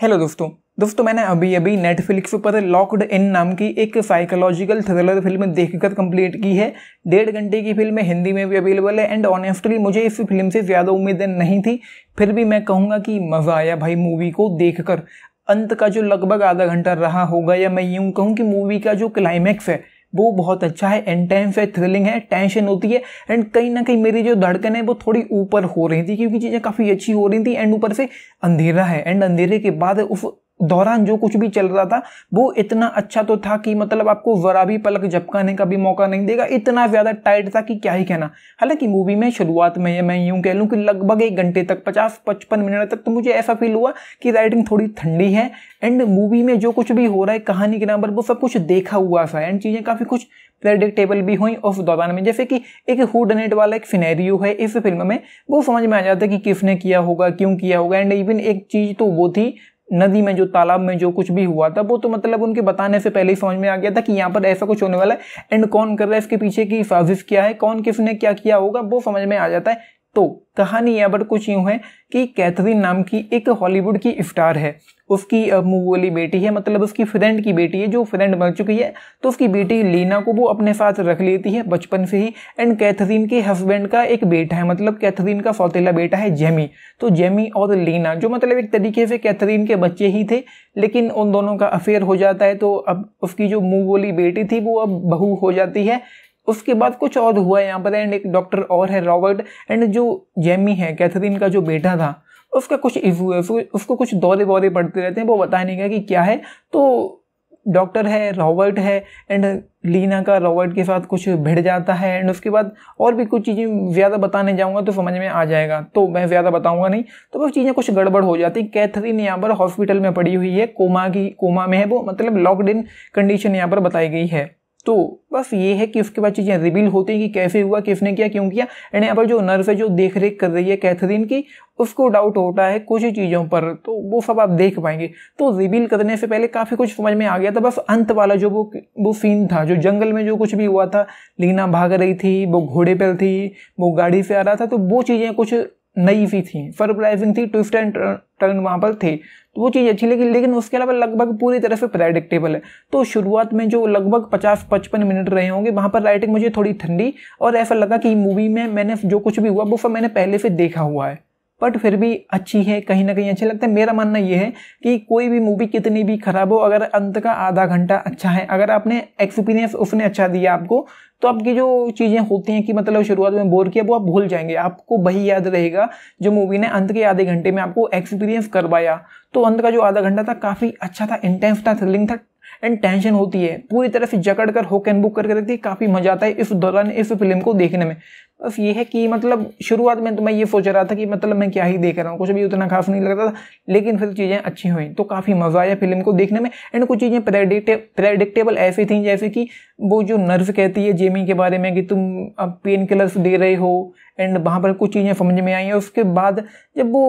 hello दोस्तों दोस्तों मैंने अभी अभी नेटफ्लिक्स पर लॉकड इन नाम की एक साइकोलॉजिकल थ्रिलर फिल्म देखकर कंप्लीट की है डेढ़ घंटे की फिल्म हिंदी में भी अवेलेबल है एंड ऑनेस्टली मुझे इस फिल्म से ज़्यादा उम्मीदें नहीं थी फिर भी मैं कहूँगा कि मज़ा आया भाई मूवी को देख अंत का जो लगभग आधा घंटा रहा होगा या मैं यूँ कहूँ कि मूवी का जो क्लाइमैक्स है वो बहुत अच्छा है एंड टाइम है थ्रिलिंग है टेंशन होती है एंड कहीं ना कहीं मेरी जो धड़कन है वो थोड़ी ऊपर हो रही थी क्योंकि चीज़ें काफ़ी अच्छी हो रही थी एंड ऊपर से अंधेरा है एंड अंधेरे के बाद उस दौरान जो कुछ भी चल रहा था वो इतना अच्छा तो था कि मतलब आपको वरा भी पलक झपकाने का भी मौका नहीं देगा इतना ज़्यादा टाइट था कि क्या ही कहना हालांकि मूवी में शुरुआत में मैं यूँ कह लूँ कि लगभग एक घंटे तक पचास पचपन मिनट तक तो मुझे ऐसा फील हुआ कि राइटिंग थोड़ी ठंडी है एंड मूवी में जो कुछ भी हो रहा है कहानी के नाम पर वो सब कुछ देखा हुआ सा एंड चीज़ें काफ़ी कुछ प्रेडिक्टेबल भी हुई उस दौरान में जैसे कि एक हुडनेट वाला एक फिनेरियो है इस फिल्म में वो समझ में आ जाता है कि किसने किया होगा क्यों किया होगा एंड इवन एक चीज़ तो वो थी नदी में जो तालाब में जो कुछ भी हुआ था वो तो मतलब उनके बताने से पहले ही समझ में आ गया था कि यहाँ पर ऐसा कुछ होने वाला है एंड कौन कर रहा है इसके पीछे की साजिश क्या है कौन किसने क्या किया होगा वो समझ में आ जाता है तो कहानी यहाँ पर कुछ यूँ है कि कैथरीन नाम की एक हॉलीवुड की स्टार है उसकी मूव वाली बेटी है मतलब उसकी फ्रेंड की बेटी है जो फ्रेंड बन चुकी है तो उसकी बेटी लीना को वो अपने साथ रख लेती है बचपन से ही एंड कैथरीन के हस्बैंड का एक बेटा है मतलब कैथरीन का सौतेला बेटा है जेमी तो जेमी और लीना जो मतलब एक तरीके से कैथरीन के बच्चे ही थे लेकिन उन दोनों का अफेयर हो जाता है तो अब उसकी जो मूव वाली बेटी थी वो अब बहू हो जाती है उसके बाद कुछ और हुआ है यहाँ पर एंड एक डॉक्टर और है रॉबर्ट एंड जो जेमी है कैथरीन का जो बेटा था उसका कुछ इशू है उसको कुछ दौरे वौरे पड़ते रहते हैं वो बता नहीं गया कि क्या है तो डॉक्टर है रॉबर्ट है एंड लीना का रॉबर्ट के साथ कुछ भिड़ जाता है एंड उसके बाद और भी कुछ चीज़ें ज़्यादा बताने जाऊँगा तो समझ में आ जाएगा तो मैं ज़्यादा बताऊँगा नहीं तो वो चीज़ें कुछ गड़बड़ हो जाती कैथरीन यहाँ पर हॉस्पिटल में पड़ी हुई है कोमा की कोमा में है वो मतलब लॉकडाउन कंडीशन यहाँ पर बताई गई है तो बस ये है कि उसके बाद चीज़ें रिवील होती हैं कि कैसे हुआ किसने किया क्यों किया एंड यहाँ पर जो नर्स है जो देख रेख कर रही है कैथरीन की उसको डाउट होता है कुछ चीज़ों पर तो वो सब आप देख पाएंगे तो रिवील करने से पहले काफ़ी कुछ समझ में आ गया था बस अंत वाला जो वो वो सीन था जो जंगल में जो कुछ भी हुआ था लीना भाग रही थी वो घोड़े पर थी वो गाड़ी से आ रहा था तो वो चीज़ें कुछ नई सी थी सरप्राइजिंग थी ट्विस्ट एंड टर्न वहाँ पर थे तो वो चीज़ अच्छी लगी लेकिन उसके अलावा लगभग पूरी तरह से प्रेडिक्टेबल है तो शुरुआत में जो लगभग पचास पचपन मिनट रहे होंगे वहाँ पर राइटिंग मुझे थोड़ी ठंडी और ऐसा लगा कि मूवी में मैंने जो कुछ भी हुआ वो सब मैंने पहले से देखा हुआ है बट फिर भी अच्छी है कहीं ना कहीं अच्छी लगता है मेरा मानना यह है कि कोई भी मूवी कितनी भी खराब हो अगर अंत का आधा घंटा अच्छा है अगर आपने एक्सपीरियंस उसने अच्छा दिया आपको तो आपकी जो चीज़ें होती हैं कि मतलब शुरुआत में बोर किया वो आप भूल जाएंगे आपको वही याद रहेगा जो मूवी ने अंत के आधे घंटे में आपको एक्सपीरियंस करवाया तो अंत का जो आधा घंटा था काफ़ी अच्छा था इंटेंस था थ्रिलिंग था एंड टेंशन होती है पूरी तरह से जकड़ कर होक एंड बुक करके रखती है काफ़ी मजा आता है इस दौरान इस फिल्म को देखने में बस ये है कि मतलब शुरुआत में तो मैं ये सोच रहा था कि मतलब मैं क्या ही देख रहा हूँ कुछ भी उतना खास नहीं लगता था लेकिन फिर चीज़ें अच्छी हुई तो काफ़ी मज़ा आया फिल्म को देखने में एंड कुछ चीज़ें प्रेडिक्टेबल ऐसी थी जैसे कि वो जो नर्स कहती है जेमी के बारे में कि तुम अब पेन किलर्स दे रहे हो एंड वहाँ पर कुछ चीज़ें समझ में आई हैं उसके बाद जब वो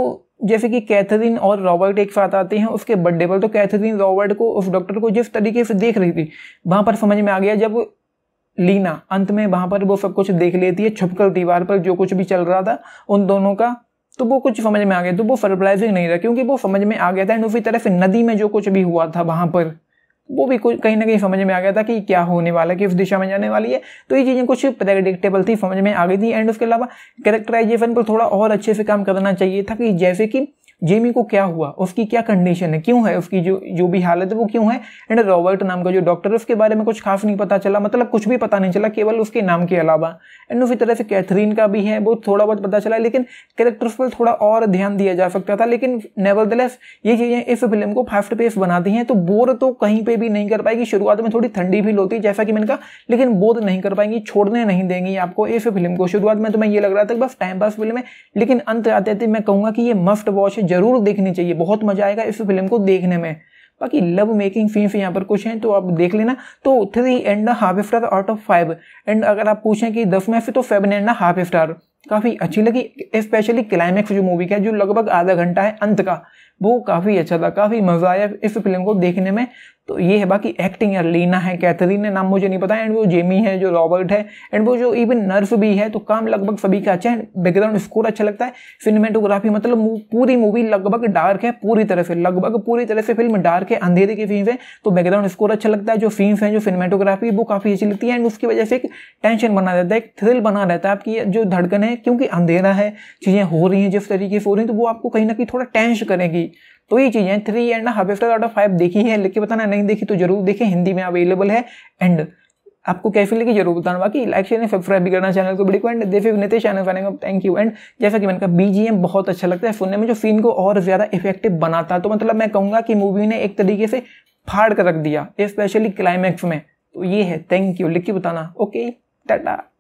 जैसे कि कैथरीन और रॉबर्ट एक साथ आते हैं उसके बर्थडे पर तो कैथरीन रॉबर्ट को उस डॉक्टर को जिस तरीके से देख रही थी वहाँ पर समझ में आ गया जब लीना अंत में वहाँ पर वो सब कुछ देख लेती है छुपकर दीवार पर जो कुछ भी चल रहा था उन दोनों का तो वो कुछ समझ में आ गया तो वो सरप्राइजिंग नहीं रहा क्योंकि वो समझ में आ गया था एंड उसी तरह से नदी में जो कुछ भी हुआ था वहाँ पर वो भी कुछ कहीं ना कहीं समझ में आ गया था कि क्या होने वाला है किस दिशा में जाने वाली है तो ये चीज़ें कुछ प्रेडिक्टेबल थी समझ में आ गई थी एंड उसके अलावा कैरेक्टराइजेशन पर थोड़ा और अच्छे से काम करना चाहिए था कि जैसे कि जेमी को क्या हुआ उसकी क्या कंडीशन है क्यों है उसकी जो जो भी हालत है वो क्यों है एंड रॉबर्ट नाम का जो डॉक्टर है उसके बारे में कुछ खास नहीं पता चला मतलब कुछ भी पता नहीं चला केवल उसके नाम के अलावा एंड उसी तरह से कैथरीन का भी है वो थोड़ा बहुत पता चला लेकिन कैरेक्टर्स पर थोड़ा और ध्यान दिया जा सकता था लेकिन नेवर ये चीज़ें इस फिल्म को फास्ट पेस बनाती हैं तो बोर तो कहीं पर भी नहीं कर पाएगी शुरुआत में थोड़ी ठंडी फील होती है जैसा कि मैंने कहा लेकिन बोर नहीं कर पाएंगी छोड़ने नहीं देंगी आपको इस फिल्म को शुरुआत में तो मैं ये लग रहा था बस टाइम पास फिल्म है लेकिन अंत आते आते मैं कहूँगा कि ये मस्ट वॉच है जरूर देखनी चाहिए बहुत मजा आएगा इस फिल्म को देखने में बाकी लव मेकिंग फिल्म यहाँ पर कुछ हैं तो आप देख लेना तो three and half star out of five and अगर आप पूछें कि दस में से तो सेवन एंड हाफ स्टार काफ़ी अच्छी लगी स्पेशली क्लाइमैक्स जो मूवी का जो लगभग आधा घंटा है अंत का वो काफ़ी अच्छा था काफ़ी मज़ा आया इस फिल्म को देखने में तो ये है बाकी एक्टिंग यार लीना है कैथरीन है नाम मुझे नहीं पता एंड वो जेमी है जो रॉबर्ट है एंड वो जो इवन नर्स भी है तो काम लगभग सभी का अच्छा है बैकग्राउंड स्कोर अच्छा लगता है सिनेमेटोग्राफी मतलब पूरी मूवी लगभग डार्क है पूरी तरह से लगभग पूरी तरह से फिल्म डार्क है अंधेरे की फीस है तो बैकग्राउंड स्कोर अच्छा लगता है जो फीस है जो सिनेमेटोग्राफी वो काफ़ी अच्छी लगती है एंड उसकी वजह से एक टेंशन बना रहता है एक थ्रिल बना रहता है आपकी जो धड़कन है हैं क्योंकि अंधेरा है चीज़ें हो रही हैं जिस तरीके से हो रही हैं तो वो आपको कहीं ना कहीं थोड़ा टेंश करेगी तो ये चीज़ें three and half star out of five देखी है लेकिन बताना नहीं देखी तो जरूर देखें हिंदी में अवेलेबल है एंड आपको कैसे लगी जरूर बताना बाकी लाइक शेयर सब्सक्राइब भी करना चैनल को बिल्कुल एंड देखे नेते चैनल बनेंगे थैंक यू एंड जैसा कि मैंने कहा बीजीएम बहुत अच्छा लगता है सुनने में जो सीन को और ज़्यादा इफेक्टिव बनाता है तो मतलब मैं कहूँगा कि मूवी ने एक तरीके से फाड़ कर रख दिया स्पेशली क्लाइमैक्स में तो ये है थैंक यू लिख के बताना ओके टाटा